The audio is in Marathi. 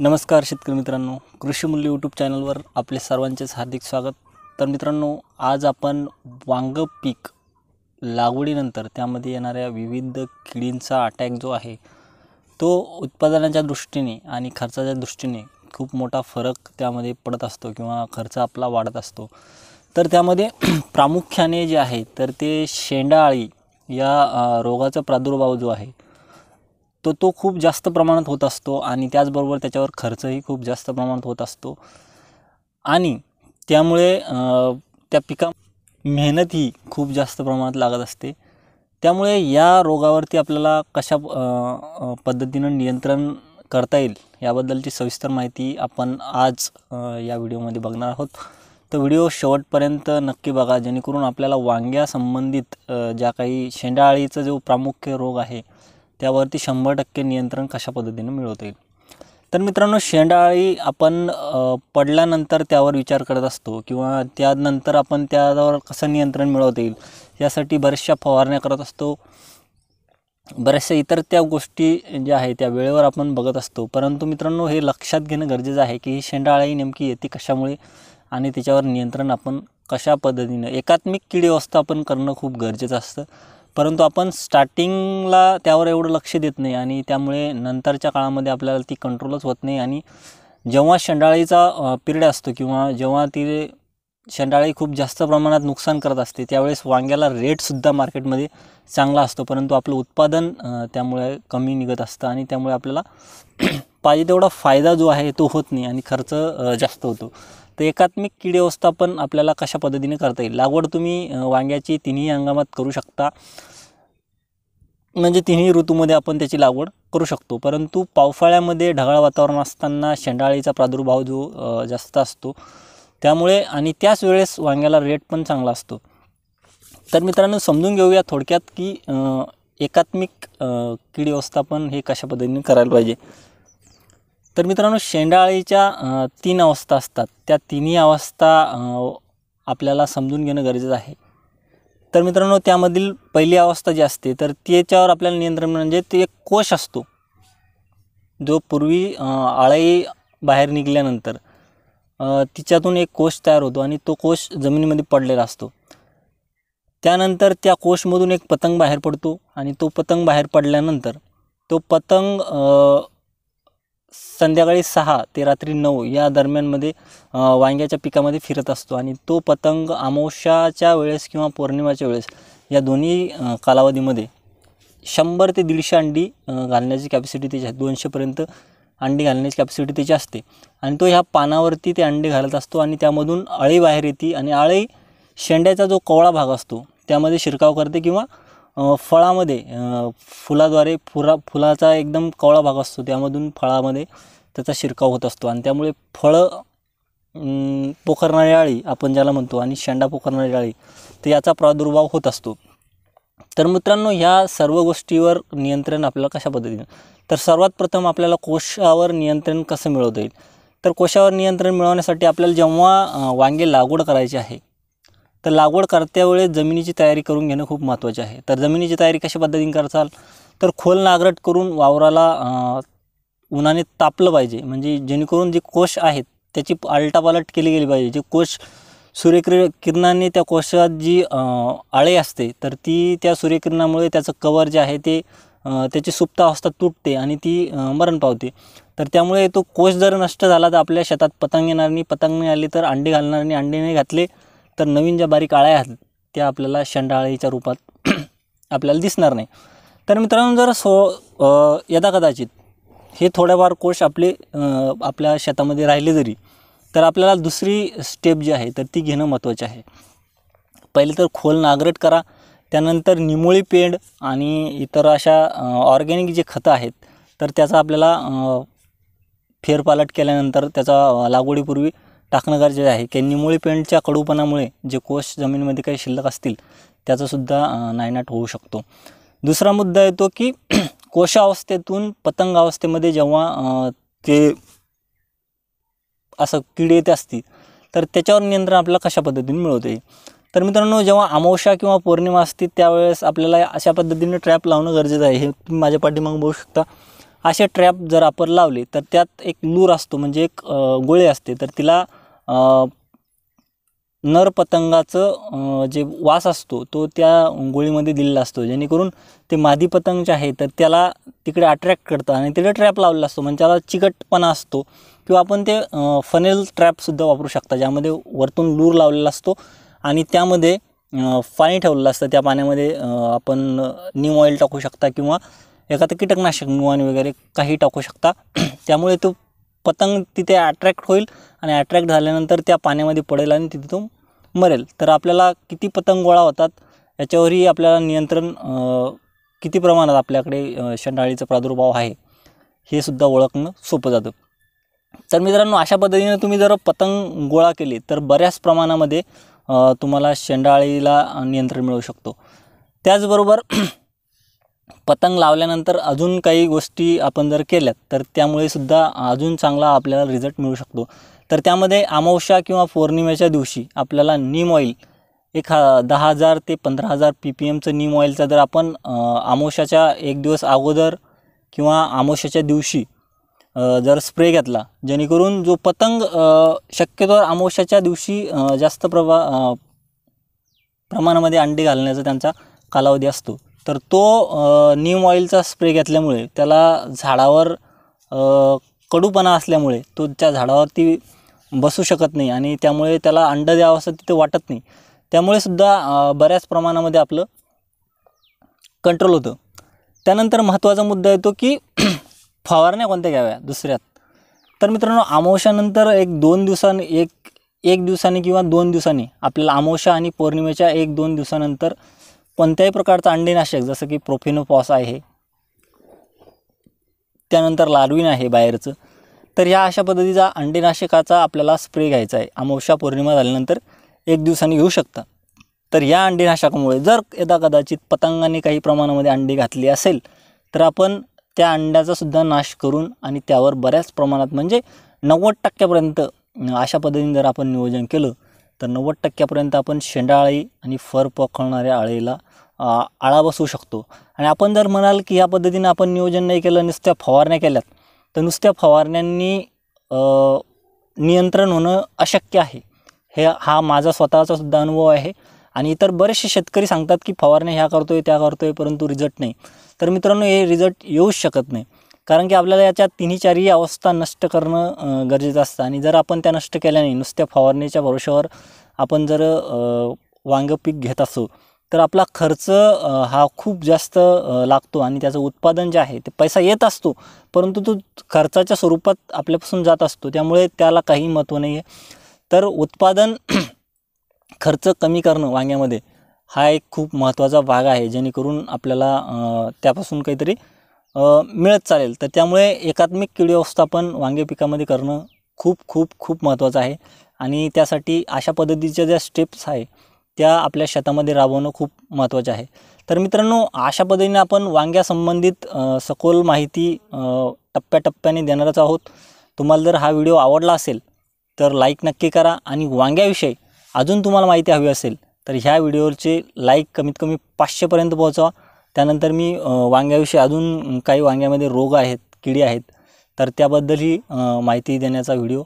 नमस्कार शेतकरी मित्रांनो कृषी मूल्य यूट्यूब चॅनलवर आपले सर्वांचेच हार्दिक स्वागत तर मित्रांनो आज आपण वांग पीक लागवडीनंतर त्यामध्ये येणाऱ्या विविध किडींचा अटॅक जो आहे तो उत्पादनाच्या दृष्टीने आणि खर्चाच्या दृष्टीने खूप मोठा फरक त्यामध्ये पडत असतो किंवा खर्च आपला वाढत असतो तर त्यामध्ये प्रामुख्याने जे आहे तर ते शेंडाळी या रोगाचा प्रादुर्भाव जो आहे तर तो खूप जास्त प्रमाणात होत असतो आणि त्याचबरोबर त्याच्यावर खर्चही खूप जास्त प्रमाणात होत असतो आणि त्यामुळे त्या पिका मेहनत ही खूप जास्त प्रमाणात लागत असते त्यामुळे या रोगावरती आपल्याला कशा पद्धतीनं नियंत्रण करता येईल याबद्दलची सविस्तर माहिती आपण आज या व्हिडिओमध्ये बघणार आहोत तर व्हिडिओ शेवटपर्यंत नक्की बघा जेणेकरून आपल्याला वांग्यासंबंधित ज्या काही शेंडाळीचा जो प्रामुख्य रोग आहे त्यावरती शंभर टक्के नियंत्रण कशा पद्धतीने मिळवता येईल तर मित्रांनो शेंडाळी आपण पडल्यानंतर त्यावर विचार करत असतो किंवा त्यानंतर आपण त्यावर कसं नियंत्रण मिळवता येईल यासाठी बऱ्याचशा फवारण्या करत असतो बऱ्याचशा इतर त्या गोष्टी ज्या आहेत त्या वेळेवर आपण बघत असतो परंतु मित्रांनो हे लक्षात घेणं गरजेचं आहे की ही शेंडाळी नेमकी येते कशामुळे आणि त्याच्यावर नियंत्रण आपण कशा पद्धतीनं एकात्मिक किडी व्यवस्थापन करणं खूप गरजेचं असतं परंतु आपण स्टार्टिंगला त्यावर एवढं लक्ष देत नाही आणि त्यामुळे नंतरच्या काळामध्ये आपल्याला ती कंट्रोलच होत नाही आणि जेव्हा शेंडाळीचा पिरियड असतो किंवा जेव्हा ती शेंडाळी खूप जास्त प्रमाणात नुकसान करत असते त्यावेळेस वांग्याला रेटसुद्धा मार्केटमध्ये चांगला असतो परंतु आपलं उत्पादन त्यामुळे कमी निघत असतं आणि त्यामुळे आपल्याला पाहिजे तेवढा फायदा जो आहे तो होत नाही आणि खर्च जास्त होतो तर एकात्मिक कीड व्यवस्थापन आपल्याला कशा पद्धतीने करता येईल लागवड तुम्ही वांग्याची तिन्ही हंगामात करू शकता म्हणजे तिन्ही ऋतूमध्ये आपण त्याची लागवड करू शकतो परंतु पावसाळ्यामध्ये ढगाळ वातावरण असताना शेंडाळीचा प्रादुर्भाव जो जास्त असतो त्यामुळे आणि त्याच वेळेस वांग्याला रेट पण चांगला असतो तर मित्रांनो समजून घेऊया थोडक्यात की एकात्मिक कीड व्यवस्थापन हे कशा पद्धतीने करायला पाहिजे तर मित्रांनो शेंडाळीच्या तीन अवस्था असतात त्या तिन्ही अवस्था आपल्याला समजून घेणं गरजेचं आहे तर मित्रांनो त्यामधील पहिली अवस्था जी असते तर त्याच्यावर आपल्याला नियंत्रण म्हणजे ते एक कोश असतो जो पूर्वी आळाई बाहेर निघल्यानंतर तिच्यातून एक कोश तयार होतो आणि तो कोश जमिनीमध्ये पडलेला असतो त्यानंतर त्या कोशमधून एक पतंग बाहेर पडतो आणि तो पतंग बाहेर पडल्यानंतर तो पतंग संध्याकाळी सहा ते रात्री नऊ या दरम्यानमध्ये वांग्याच्या पिकामध्ये फिरत असतो आणि तो पतंग अमावस्याच्या वेळेस किंवा पौर्णिमाच्या वेळेस या दोन्ही कालावधीमध्ये शंभर ते दीडशे अंडी घालण्याची कॅपॅसिटी त्याची दोनशेपर्यंत अंडी घालण्याची कॅपॅसिटी त्याची असते आणि तो ह्या पानावरती ते अंडे घालत असतो आणि त्यामधून अळी बाहेर येते आणि अळी शेंड्याचा जो कवळा भाग असतो त्यामध्ये शिरकाव करते किंवा फळामध्ये फुलाद्वारे फुरा फुलाचा एकदम कवळा भाग असतो त्यामधून फळामध्ये त्याचा शिरकाव होत असतो आणि त्यामुळे फळं पोखरणारी अळी आपण ज्याला म्हणतो आणि शेंडा पोखरणारी अळी तर याचा प्रादुर्भाव होत असतो तर मित्रांनो ह्या सर्व गोष्टीवर नियंत्रण आपल्याला कशा पद्धतीनं तर सर्वात प्रथम आपल्याला कोशावर नियंत्रण कसं मिळवता येईल तर कोशावर नियंत्रण मिळवण्यासाठी आपल्याला जेव्हा वांगे लागवड करायची आहे तर लागवड करत्या वेळेस जमिनीची तयारी करून घेणं खूप महत्त्वाचे आहे तर जमिनीची तयारी कशा पद्धतीने करचाल तर खोल नागरट करून वावराला उन्हाने तापलं पाहिजे म्हणजे जेणेकरून जे कोश आहेत त्याची आलटापालट केली गेली पाहिजे जे कोश सूर्यकिर किरणाने त्या कोशात जी आळे असते तर ती त्या सूर्यकिरणामुळे त्याचं कवर जे आहे ते त्याची सुप्त अवस्था तुटते आणि ती मरण पावते तर त्यामुळे तो कोश जर नष्ट झाला तर आपल्या शेतात पतंग येणार नाही पतंग नाही आली तर अंडे घालणार नाही अंडे नाही घातले तर नवीन ज्या बारीक आळ्या आहेत त्या आपल्याला शंडाळीच्या रूपात आपल्याला दिसणार नाही तर मित्रांनो जर सो यदा कदाचित हे थोड्याफार कोश आपले आपल्या शेतामध्ये राहिले जरी तर आपल्याला दुसरी स्टेप जी आहे तर ती घेणं महत्त्वाचे आहे पहिले तर खोल नागरट करा त्यानंतर निमोळी पेंड आणि इतर अशा ऑर्गॅनिक जे खतं आहेत तर त्याचा आपल्याला फेरपालट केल्यानंतर त्याचा लागवडीपूर्वी टाकणं गरजेचं आहे कॅन्नीमुळे पेंटच्या कडूपणामुळे जे कोश जमिनीमध्ये काही शिल्लक असतील त्याचासुद्धा नायनाट होऊ शकतो दुसरा मुद्दा येतो की अवस्थेतून पतंग अवस्थेमध्ये जेव्हा ते असं किडे येते असतील तर त्याच्यावर नियंत्रण आपल्याला कशा पद्धतीने मिळवते तर मित्रांनो जेव्हा आमावशा किंवा पौर्णिमा असते त्यावेळेस आपल्याला अशा पद्धतीने ट्रॅप लावणं गरजेचं आहे हे तुम्ही माझ्या पाठीमागं बघू शकता असे ट्रॅप जर आपण लावले तर त्यात एक लूर असतो म्हणजे एक गोळे असते तर तिला नर पतंगाचं जे वास असतो तो त्या गोळीमध्ये दिलेला असतो जेणेकरून ते मादी पतंग जे आहे तर त्याला तिकडे अट्रॅक्ट करतं आणि तिकडे ट्रॅप लावलेला असतो म्हणजे त्याला चिकटपणा असतो किंवा आपण ते फनेल ट्रॅपसुद्धा वापरू शकता ज्यामध्ये वरतून लूर लावलेला असतो आणि त्यामध्ये पाणी ठेवलेलं असतं त्या पाण्यामध्ये आपण न्यू ऑइल टाकू शकता किंवा एखादं कीटकनाशक नुवान वगैरे काही टाकू शकता त्यामुळे तो पतंग तिथे अट्रॅक्ट होईल आणि अट्रॅक्ट झाल्यानंतर त्या पाण्यामध्ये पडेल आणि तिथे तो मरेल तर आपल्याला किती पतंग गोळा होतात याच्यावरही आपल्याला नियंत्रण किती प्रमाणात आपल्याकडे शेंडाळीचा प्रादुर्भाव आहे हे सुद्धा ओळखणं सोपं जातं तर मित्रांनो अशा पद्धतीनं तुम्ही जर पतंग गोळा केली तर बऱ्याच प्रमाणामध्ये तुम्हाला शेंडाळीला नियंत्रण मिळू शकतो त्याचबरोबर पतंग लावल्यानंतर अजून काही गोष्टी आपण जर केल्यात तर त्यामुळे सुद्धा अजून चांगला आपल्याला रिझल्ट मिळू शकतो तर त्यामध्ये अमावस्या किंवा पौर्णिमेच्या दिवशी आपल्याला नीम ऑइल एक हा दहा हजार ते पंधरा हजार पी पी एमचं नीम ऑइलचा जर आपण आमोशाच्या एक दिवस अगोदर किंवा आमोशाच्या दिवशी जर स्प्रे घेतला जेणेकरून जो पतंग शक्यतो आमोशाच्या दिवशी जास्त प्रवा प्रमाणामध्ये अंडी घालण्याचा त्यांचा कालावधी असतो तर तो नीम ऑइलचा स्प्रे घेतल्यामुळे त्याला झाडावर कडूपणा असल्यामुळे तो त्या झाडावरती बसू शकत नाही आणि त्यामुळे त्याला अंड द्यावं असं तिथे वाटत नाही त्यामुळे सुद्धा बऱ्याच प्रमाणामध्ये आपलं कंट्रोल होतं त्यानंतर महत्त्वाचा मुद्दा येतो की फवारण्या कोणत्या घ्याव्या दुसऱ्यात तर मित्रांनो आमोशानंतर एक दोन दिवसांनी एक एक दिवसाने किंवा दोन दिवसांनी आपल्याला आमावशा आणि पौर्णिमेच्या एक दोन दिवसानंतर कोणत्याही प्रकारचं अंडीनाशक जसं की प्रोफिनोपॉस आहे त्यानंतर लार्विन आहे बाहेरचं तर ह्या अशा पद्धतीचा अंडीनाशकाचा आपल्याला स्प्रे घ्यायचा आहे अमावस्या पौर्णिमा झाल्यानंतर एक दिवसाने घेऊ शकता तर या अंडीनाशकामुळे जर यदा कदाचित पतंगाने काही प्रमाणामध्ये अंडी घातली असेल तर आपण त्या अंड्याचासुद्धा नाश करून आणि त्यावर बऱ्याच प्रमाणात म्हणजे नव्वद टक्क्यापर्यंत अशा पद्धतीने जर आपण नियोजन केलं तर नव्वद टक्क्यापर्यंत आपण शेंडाळी आणि फर पखळणाऱ्या आळीला आळा बसवू शकतो आणि आपण जर म्हणाल की या पद्धतीने आपण नियोजन नाही केलं नुसत्या फवारण्या केल्यात तर नुसत्या फवारण्यांनी नियंत्रण होणं अशक्य आहे हे हा माझा स्वतःचा सुद्धा अनुभव आहे आणि इतर बरेचसे शेतकरी सांगतात की फवारण्या ह्या करतो आहे त्या करतो आहे परंतु रिझल्ट नाही तर मित्रांनो हे रिझल्ट येऊच शकत नाही कारण की आपल्याला याच्या तिन्ही चारही अवस्था नष्ट करणं गरजेचं असतं आणि जर आपण त्या नष्ट केल्याने नुसत्या फवारणीच्या भरोशावर आपण जर वांगं पीक घेत असो तर आपला खर्च हा खूप जास्त लागतो आणि त्याचं उत्पादन जे आहे ते पैसा येत असतो परंतु तो खर्चाच्या स्वरूपात आपल्यापासून जात असतो त्यामुळे त्याला काही महत्त्व नाही आहे तर उत्पादन खर्च कमी करणं वांग्यामध्ये हा एक खूप महत्त्वाचा भाग आहे जेणेकरून आपल्याला त्यापासून काहीतरी मिळत चालेल तर त्यामुळे एकात्मिक कीड व्यवस्थापन वांगे पिकामध्ये करणं खूप खूप खूप महत्त्वाचं आहे आणि त्यासाठी अशा पद्धतीच्या ज्या स्टेप्स आहे त्या आपल्या शेतामध्ये राबवणं खूप महत्त्वाचं आहे तर मित्रांनो अशा पद्धतीने आपण वांग्यासंबंधित सखोल माहिती टप्प्याटप्प्याने देणारच आहोत तुम्हाला जर हा व्हिडिओ आवडला असेल तर लाईक नक्की करा आणि वांग्याविषयी अजून तुम्हाला माहिती हवी असेल तर ह्या व्हिडिओचे लाईक कमीत कमी पाचशेपर्यंत पोहोचवा त्यानंतर मी वांग्याविषयी अजून काही वांग्यामध्ये रोग आहेत किडी आहेत तर त्याबद्दलही माहिती देण्याचा व्हिडिओ